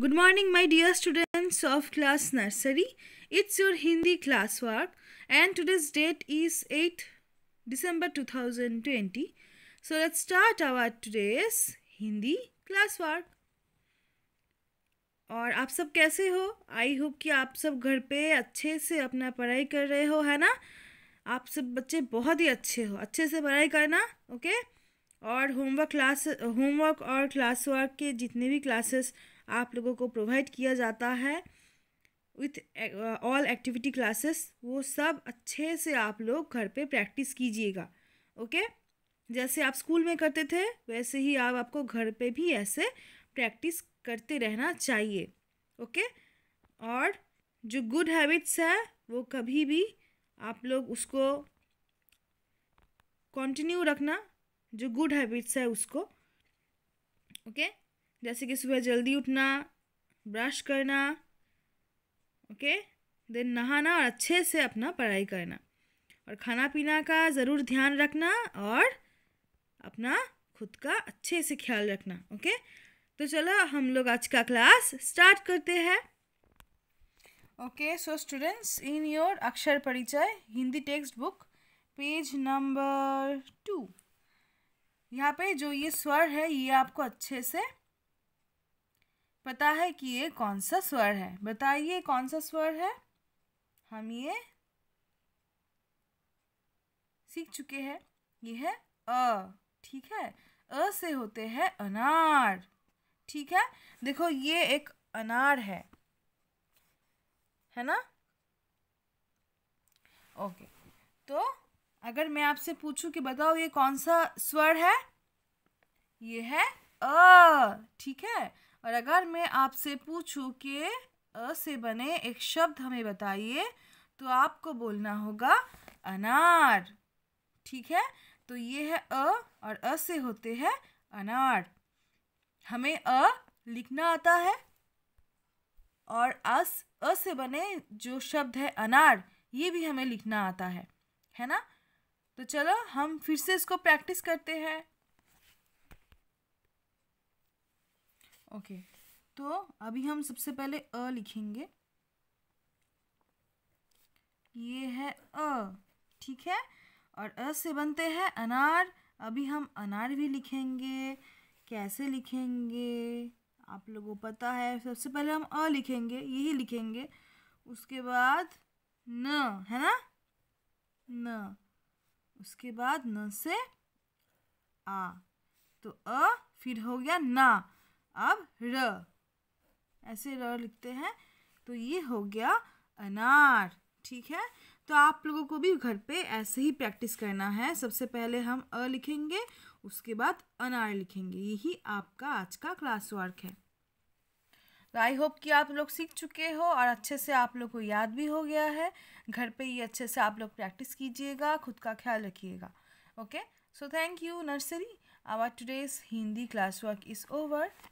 Good morning my dear students of class nursery. It's your Hindi classwork and today's date is 8 December 2020. So let's start our today's Hindi classwork. और आप सब कैसे हो I hope कि आप सब घर पे अच्छे से अपना पढ़ाई कर रहे हो है ना आप सब बच्चे बहुत ही अच्छे हो अच्छे से पढ़ाई करना ओके और होमवर्क क्लास होमवर्क और क्लास वर्क के जितने भी क्लासेस आप लोगों को प्रोवाइड किया जाता है विथ ऑल एक्टिविटी क्लासेस वो सब अच्छे से आप लोग घर पे प्रैक्टिस कीजिएगा ओके जैसे आप स्कूल में करते थे वैसे ही आप आपको घर पे भी ऐसे प्रैक्टिस करते रहना चाहिए ओके और जो गुड हैबिट्स है वो कभी भी आप लोग उसको कंटिन्यू रखना जो गुड हैबिट्स है उसको ओके okay? जैसे कि सुबह जल्दी उठना ब्रश करना ओके देन नहाना और अच्छे से अपना पढ़ाई करना और खाना पीना का ज़रूर ध्यान रखना और अपना खुद का अच्छे से ख्याल रखना ओके तो चलो हम लोग आज का क्लास स्टार्ट करते हैं okay so students in your Akshar Parichay Hindi textbook page number two यहाँ पे जो ये स्वर है ये आपको अच्छे से पता है कि ये कौन सा स्वर है बताइए कौन सा स्वर है हम ये सीख चुके हैं ये है अ ठीक है अ से होते हैं अनार ठीक है देखो ये एक अनार है है ना ओके तो अगर मैं आपसे पूछूं कि बताओ ये कौन सा स्वर है ये है अ ठीक है और अगर मैं आपसे पूछूं कि अ से बने एक शब्द हमें बताइए तो आपको बोलना होगा अनार ठीक है तो ये है अ और अ से होते हैं अनार हमें अ लिखना आता है और अस अ से बने जो शब्द है अनार ये भी हमें लिखना आता है है ना तो चलो हम फिर से इसको प्रैक्टिस करते हैं ओके तो अभी हम सबसे पहले अ लिखेंगे ये है अ ठीक है और अ से बनते हैं अनार अभी हम अनार भी लिखेंगे कैसे लिखेंगे आप लोगों को पता है सबसे पहले हम अ लिखेंगे यही लिखेंगे उसके बाद न है ना न उसके बाद न से आ तो अ फिर हो गया ना अब र ऐसे र लिखते हैं तो ये हो गया अनार ठीक है तो आप लोगों को भी घर पे ऐसे ही प्रैक्टिस करना है सबसे पहले हम अ लिखेंगे उसके बाद अनार लिखेंगे यही आपका आज का क्लास वर्क है तो आई होप कि आप लोग सीख चुके हो और अच्छे से आप लोग को याद भी हो गया है घर पे ये अच्छे से आप लोग प्रैक्टिस कीजिएगा खुद का ख्याल रखिएगा okay so thank you nursery our today's Hindi classwork is over